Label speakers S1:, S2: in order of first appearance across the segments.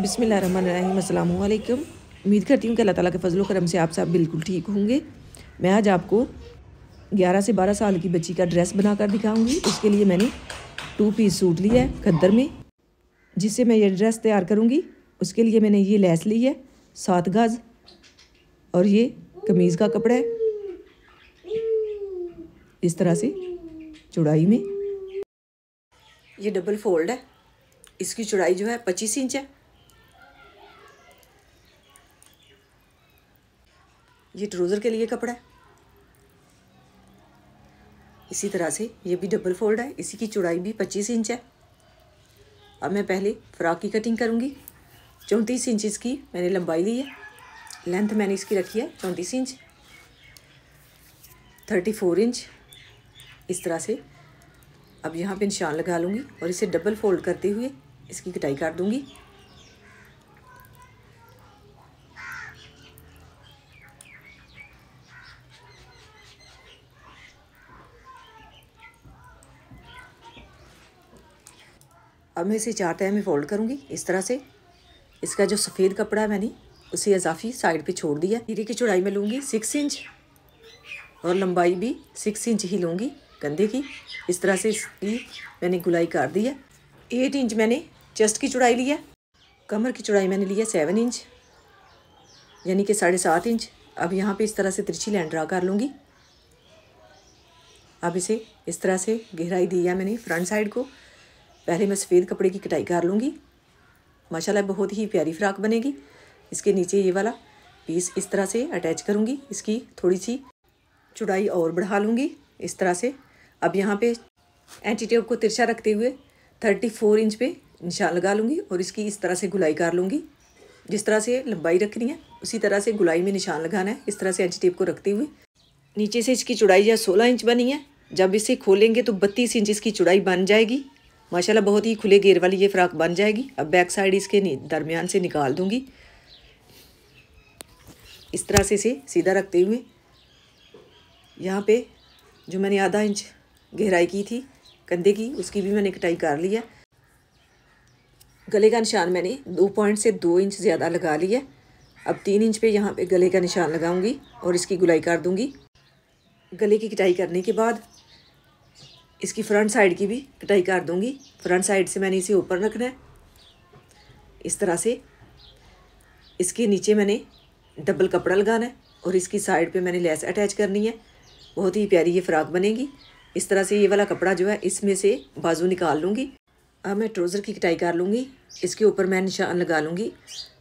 S1: बिसमिल अल्लाम उम्मीद करती हूँ कि अल्लाह ताला के फजल करम से आप सब बिल्कुल ठीक होंगे मैं आज आपको 11 से 12 साल की बच्ची का ड्रेस बनाकर दिखाऊंगी उसके लिए मैंने टू पीस सूट लिया है खद्दर में जिससे मैं ये ड्रेस तैयार करूँगी उसके लिए मैंने ये लेस ली है सात गज और ये कमीज़ का कपड़ा है इस तरह से चौड़ाई में ये डबल फोल्ड है इसकी चौड़ाई जो है पच्चीस इंच है ये ट्रोज़र के लिए कपड़ा है इसी तरह से ये भी डबल फोल्ड है इसी की चौड़ाई भी पच्चीस इंच है अब मैं पहले फ़्राक की कटिंग करूँगी चौंतीस इंच की मैंने लंबाई ली है लेंथ मैंने इसकी रखी है चौंतीस इंच थर्टी फोर इंच इस तरह से अब यहाँ पे निशान लगा लूँगी और इसे डबल फोल्ड करते हुए इसकी कटाई कर दूँगी अब मैं इसे चार तय में फ़ोल्ड करूँगी इस तरह से इसका जो सफ़ेद कपड़ा है मैंने उसे इजाफी साइड पे छोड़ दिया हीरे की चौड़ाई में लूँगी सिक्स इंच और लंबाई भी सिक्स इंच ही लूँगी कंधे की इस तरह से इसकी मैंने गुलाई कर दी है एट इंच मैंने चेस्ट की चौड़ाई ली है कमर की चौड़ाई मैंने ली है सेवन इंच यानी कि साढ़े सात इंच अब यहाँ पे इस तरह से तिरछी लाइन ड्रा कर लूँगी अब इसे इस तरह से गहराई दी है मैंने फ्रंट साइड को पहले मैं सफ़ेद कपड़े की कटाई कर लूँगी माशाला बहुत ही प्यारी फ्राक बनेगी इसके नीचे ये वाला पीस इस तरह से अटैच करूँगी इसकी थोड़ी सी चुड़ाई और बढ़ा लूँगी इस तरह से अब यहाँ पे एंटी टेप को तिरछा रखते हुए थर्टी फोर इंच पे निशान लगा लूँगी और इसकी इस तरह से गुलाई कर लूँगी जिस तरह से लंबाई रखनी है उसी तरह से गुलाई में निशान लगाना है इस तरह से एंटी टेप को रखते हुए नीचे से इसकी चुड़ाई या सोलह इंच बनी है जब इसे खोलेंगे तो बत्तीस इंच इसकी चुड़ाई बन जाएगी माशाला बहुत ही खुले गेर वाली ये फ़्राक बन जाएगी अब बैक साइड इसके दरमियान से निकाल दूँगी इस तरह से इसे सीधा रखते हुए यहाँ पे जो मैंने आधा इंच गहराई की थी कंधे की उसकी भी मैंने कटाई कर ली है गले का निशान मैंने दो पॉइंट से दो इंच ज़्यादा लगा लिया अब तीन इंच पे यहाँ पे गले का निशान लगाऊंगी और इसकी गुलाई कर दूंगी गले की कटाई करने के बाद इसकी फ्रंट साइड की भी कटाई कर दूंगी फ्रंट साइड से मैंने इसे ऊपर रखना है इस तरह से इसके नीचे मैंने डबल कपड़ा लगाना है और इसकी साइड पे मैंने लेस अटैच करनी है बहुत ही प्यारी ये फ्राक बनेगी इस तरह से ये वाला कपड़ा जो है इसमें से बाजू निकाल लूँगी अब मैं ट्रोज़र की कटाई कर लूँगी इसके ऊपर मैं निशान लगा लूँगी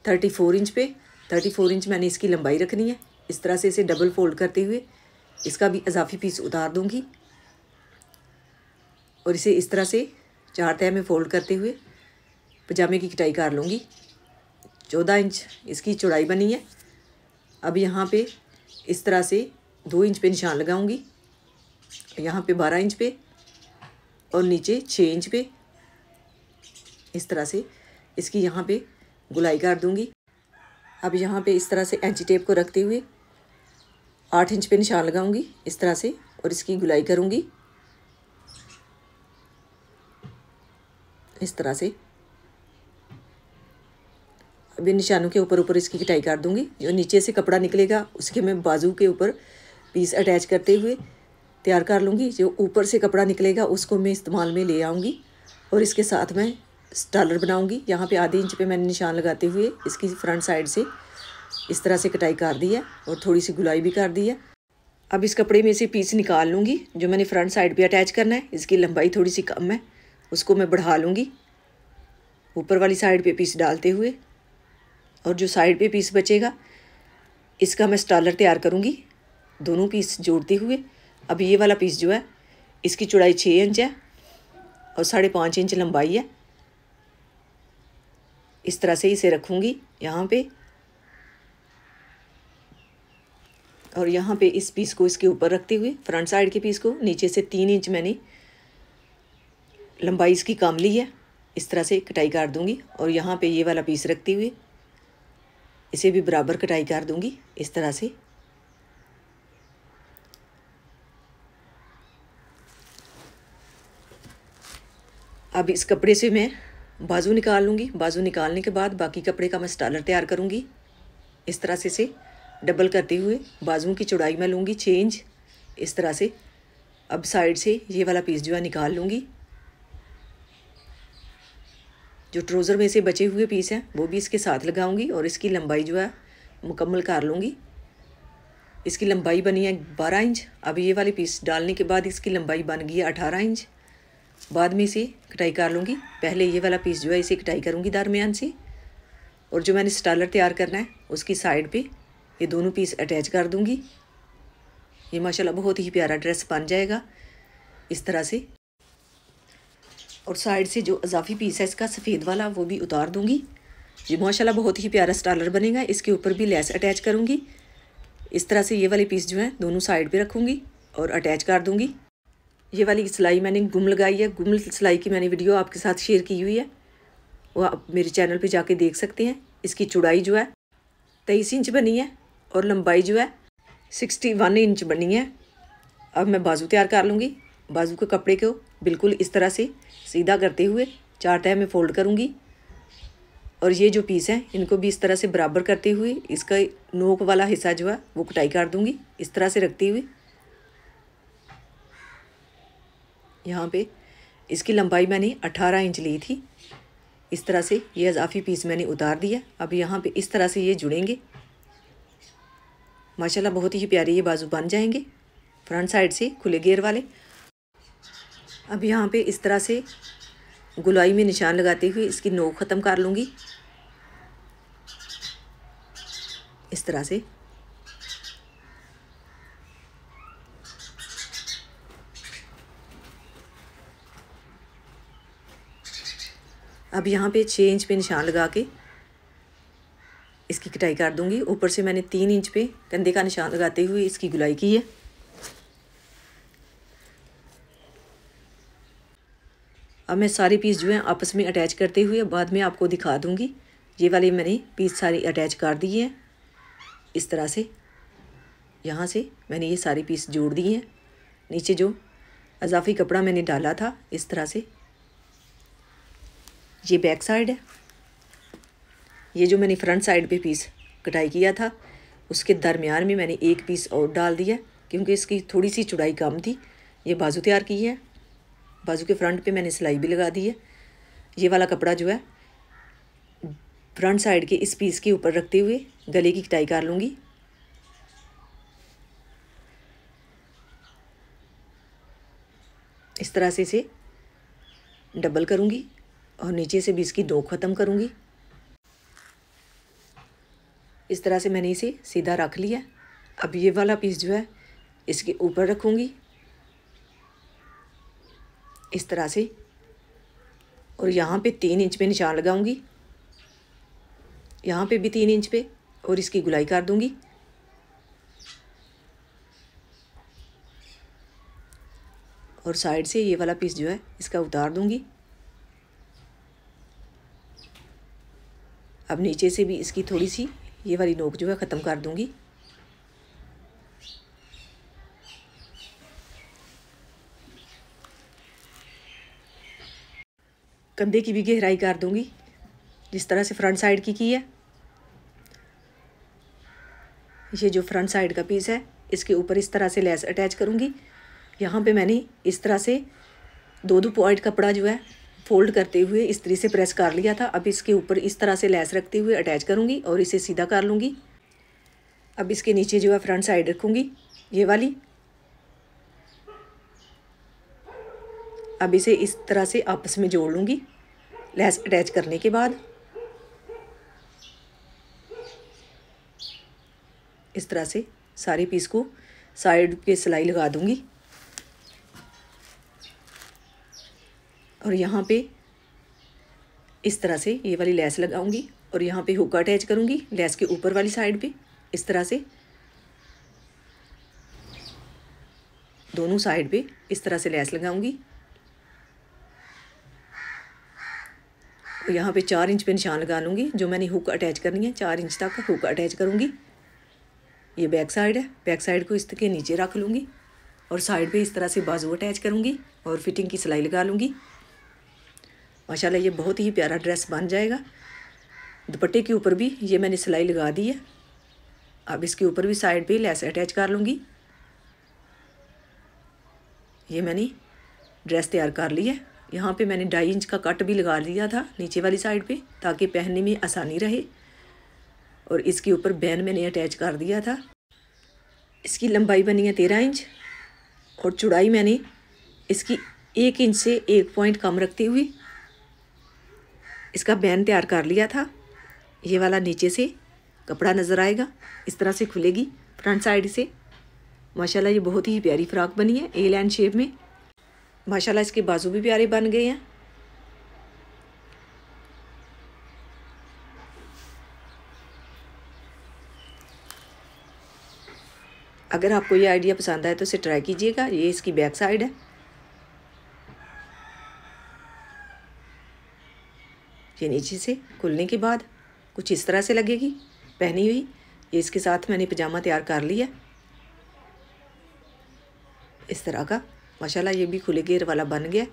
S1: थर्टी फोर इंच पे थर्टी फोर इंच मैंने इसकी लंबाई रखनी है इस तरह से इसे डबल फोल्ड करते हुए इसका भी इजाफी पीस उतार दूँगी और इसे इस तरह से चार तय में फ़ोल्ड करते हुए पजामे की कटाई कर लूँगी चौदह इंच इसकी चौड़ाई बनी है अब यहाँ पे इस तरह से दो इंच पे निशान लगाऊँगी यहाँ पे बारह इंच पे और नीचे छः इंच पे इस तरह से इसकी यहाँ पे गुलाई कर दूँगी अब यहाँ पे इस तरह से एंची टेप को रखते हुए आठ इंच पे निशान लगाऊँगी इस तरह से और इसकी गुलाई करूँगी इस तरह से अभी निशानों के ऊपर ऊपर इसकी कटाई कर दूंगी जो नीचे से कपड़ा निकलेगा उसके मैं बाजू के ऊपर पीस अटैच करते हुए तैयार कर लूँगी जो ऊपर से कपड़ा निकलेगा उसको मैं इस्तेमाल में ले आऊँगी और इसके साथ मैं स्टालर बनाऊँगी यहाँ पे आधे इंच पे मैंने निशान लगाते हुए इसकी फ्रंट साइड से इस तरह से कटाई कर दी है और थोड़ी सी गुलाई भी कर दी है अब इस कपड़े में से पीस निकाल लूँगी जो मैंने फ्रंट साइड पर अटैच करना है इसकी लंबाई थोड़ी सी कम है उसको मैं बढ़ा लूँगी ऊपर वाली साइड पे पीस डालते हुए और जो साइड पे पीस बचेगा इसका मैं स्टालर तैयार करूँगी दोनों पीस जोड़ते हुए अब ये वाला पीस जो है इसकी चौड़ाई छः इंच है और साढ़े पाँच इंच लंबाई है इस तरह से इसे रखूँगी यहाँ पे और यहाँ पे इस पीस को इसके ऊपर रखते हुए फ्रंट साइड के पीस को नीचे से तीन इंच मैंने लंबाई इसकी काम ली है इस तरह से कटाई कर दूंगी और यहाँ पे ये वाला पीस रखती हुए इसे भी बराबर कटाई कर दूंगी इस तरह से अब इस कपड़े से मैं बाजू निकाल लूँगी बाजू निकालने के बाद बाकी कपड़े का मैं स्टालर तैयार करूँगी इस तरह से इसे डबल करते हुए बाजू की चौड़ाई मैं लूँगी चेंज इस तरह से अब साइड से ये वाला पीस जो है निकाल लूँगी जो ट्रोज़र में से बचे हुए पीस हैं वो भी इसके साथ लगाऊंगी और इसकी लंबाई जो है मुकम्मल कर लूँगी इसकी लंबाई बनी है बारह इंच अब ये वाले पीस डालने के बाद इसकी लंबाई बन गई है अठारह इंच बाद में इसे कटाई कर लूँगी पहले ये वाला पीस जो है इसे कटाई करूँगी दरमियान से और जो मैंने स्टालर तैयार करना है उसकी साइड पर ये दोनों पीस अटैच कर दूँगी ये माशाल्लाह बहुत ही प्यारा ड्रेस बन जाएगा इस तरह से और साइड से जो अजाफी पीस है इसका सफ़ेद वाला वो भी उतार दूँगी ये माशाल्लाह बहुत ही प्यारा स्टालर बनेगा इसके ऊपर भी लेस अटैच करूँगी इस तरह से ये वाले पीस जो है दोनों साइड पे रखूँगी और अटैच कर दूँगी ये वाली सिलाई मैंने गुम लगाई है गुम सिलाई की मैंने वीडियो आपके साथ शेयर की हुई है वो आप मेरे चैनल पे जाके देख सकते हैं इसकी चौड़ाई जो है तेईस इंच बनी है और लंबाई जो है सिक्सटी वन इंच बनी है अब मैं बाजू तैयार कर लूँगी बाजू के कपड़े को बिल्कुल इस तरह से सीधा करते हुए चार तह में फ़ोल्ड करूँगी और ये जो पीस है इनको भी इस तरह से बराबर करते हुए इसका नोक वाला हिस्सा जो है वो कटाई कर दूँगी इस तरह से रखते हुए यहाँ पे इसकी लंबाई मैंने अट्ठारह इंच ली थी इस तरह से ये अजाफ़ी पीस मैंने उतार दिया अब यहाँ पे इस तरह से ये जुड़ेंगे माशाल्लाह बहुत ही प्यारे ये बाजू बन जाएंगे फ्रंट साइड से खुले गेयर वाले अब यहाँ पे इस तरह से गुलाई में निशान लगाते हुए इसकी नोक ख़त्म कर लूँगी इस तरह से अब यहाँ पे छः इंच पे निशान लगा के इसकी कटाई कर दूंगी ऊपर से मैंने तीन इंच पे कंधे का निशान लगाते हुए इसकी गुलाई की है अब मैं सारे पीस जो है आपस में अटैच करते हुए बाद में आपको दिखा दूँगी ये वाले मैंने पीस सारी अटैच कर दिए हैं इस तरह से यहाँ से मैंने ये सारी पीस जोड़ दिए हैं नीचे जो अजाफी कपड़ा मैंने डाला था इस तरह से ये बैक साइड है ये जो मैंने फ्रंट साइड पे पीस कटाई किया था उसके दरमियान में मैंने एक पीस और डाल दिया क्योंकि इसकी थोड़ी सी चुड़ाई कम थी ये बाजू तैयार की है बाजू के फ्रंट पे मैंने सिलाई भी लगा दी है ये वाला कपड़ा जो है फ्रंट साइड के इस पीस के ऊपर रखते हुए गले की कटाई कर लूँगी इस तरह से इसे डबल करूँगी और नीचे से भी इसकी दो ख़त्म करूँगी इस तरह से मैंने इसे सीधा रख लिया अब ये वाला पीस जो है इसके ऊपर रखूँगी इस तरह से और यहाँ पे तीन इंच पे निशान लगाऊंगी यहाँ पे भी तीन इंच पे और इसकी गुलाई कर दूंगी और साइड से ये वाला पीस जो है इसका उतार दूंगी अब नीचे से भी इसकी थोड़ी सी ये वाली नोक जो है ख़त्म कर दूंगी कंधे की भी गहराई कर दूंगी जिस तरह से फ्रंट साइड की की है ये जो फ्रंट साइड का पीस है इसके ऊपर इस तरह से लेस अटैच करूँगी यहाँ पे मैंने इस तरह से दो दो पॉइंट कपड़ा जो है फोल्ड करते हुए इस तरह से प्रेस कर लिया था अब इसके ऊपर इस तरह से लेस रखते हुए अटैच करूँगी और इसे सीधा कर लूँगी अब इसके नीचे जो है फ्रंट साइड रखूँगी ये वाली अब इसे इस तरह से आपस में जोड़ लूँगी लैस अटैच करने के बाद इस तरह से सारे पीस को साइड पे सिलाई लगा दूँगी और यहाँ पे इस तरह से ये वाली लैस लगाऊंगी और यहाँ पे हुक्का अटैच करूँगी लैस के ऊपर वाली साइड पे इस तरह से दोनों साइड पे इस तरह से लैस लगाऊंगी यहाँ पे चार इंच पे निशान लगा लूँगी जो मैंने हुक अटैच करनी है चार इंच तक हुक अटैच करूँगी ये बैक साइड है बैक साइड को इस के नीचे रख लूँगी और साइड पे इस तरह से बाजू अटैच करूँगी और फिटिंग की सिलाई लगा लूँगी माशाल्लाह ये बहुत ही प्यारा ड्रेस बन जाएगा दुपट्टे के ऊपर भी ये मैंने सिलाई लगा दी है अब इसके ऊपर भी साइड पर लेस अटैच कर लूँगी ये मैंने ड्रेस तैयार कर ली है यहाँ पे मैंने ढाई इंच का कट भी लगा लिया था नीचे वाली साइड पे ताकि पहनने में आसानी रहे और इसके ऊपर बैन मैंने अटैच कर दिया था इसकी लंबाई बनी है तेरह इंच और चौड़ाई मैंने इसकी एक इंच से एक पॉइंट कम रखते हुए इसका बैन तैयार कर लिया था ये वाला नीचे से कपड़ा नज़र आएगा इस तरह से खुलेगी फ्रंट साइड से माशाल्लाह ये बहुत ही प्यारी फ्रॉक बनी है ए लाइन शेप में माशाल्लाह इसके बाजू भी प्यारे बन गए हैं अगर आपको ये आइडिया पसंद आए तो इसे ट्राई कीजिएगा ये इसकी बैक साइड है ये नीचे से खुलने के बाद कुछ इस तरह से लगेगी पहनी हुई ये इसके साथ मैंने पजामा तैयार कर लिया इस तरह का माशाला ये भी खुले गेयर वाला बन गया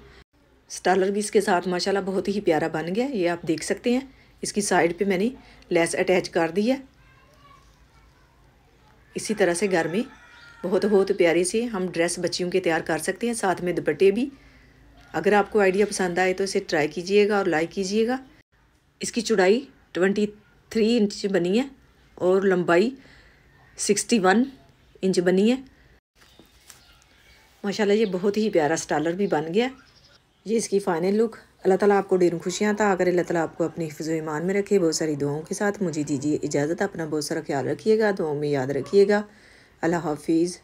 S1: स्टालर भी इसके साथ माशाला बहुत ही प्यारा बन गया ये आप देख सकते हैं इसकी साइड पर मैंने लेस अटैच कर दी है इसी तरह से घर में बहुत बहुत प्यारी से हम ड्रेस बच्चियों के तैयार कर सकते हैं साथ में दुपट्टे भी अगर आपको आइडिया पसंद आए तो इसे ट्राई कीजिएगा और लाइक कीजिएगा इसकी चौड़ाई ट्वेंटी थ्री इंच बनी है और लंबाई सिक्सटी वन इंच बनी है माशाल्लाह ये बहुत ही प्यारा स्टालर भी बन गया ये इसकी फ़ाइनल लुक अल्लाह ताला आपको डेरू खुशियाँ था अगर अल्लाह ताला आपको अपनी हिफ्ज़ ईमान में रखे बहुत सारी दुआओं के साथ मुझे दीजिए इजाज़त अपना बहुत सारा ख्याल रखिएगा दुआओं में याद रखिएगा अल्लाह हाफिज़